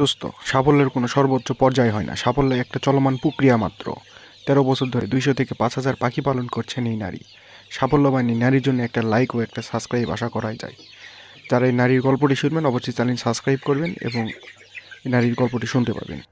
দোস্ত সাফল্যের কোনো সর্বোচ্চ পর্যায় হয় না সাফল্য একটা চলমান প্রক্রিয়া মাত্র তেরো বছর ধরে দুইশো থেকে পাঁচ হাজার পাখি পালন করছেন এই নারী সাফল্যবান নারীর জন্য একটা লাইক ও একটা সাবস্ক্রাইব আশা করাই যায় যারা এই নারীর গল্পটি শুনবেন অবশ্যই চ্যানেল সাবস্ক্রাইব করবেন এবং এই নারীর গল্পটি শুনতে পাবেন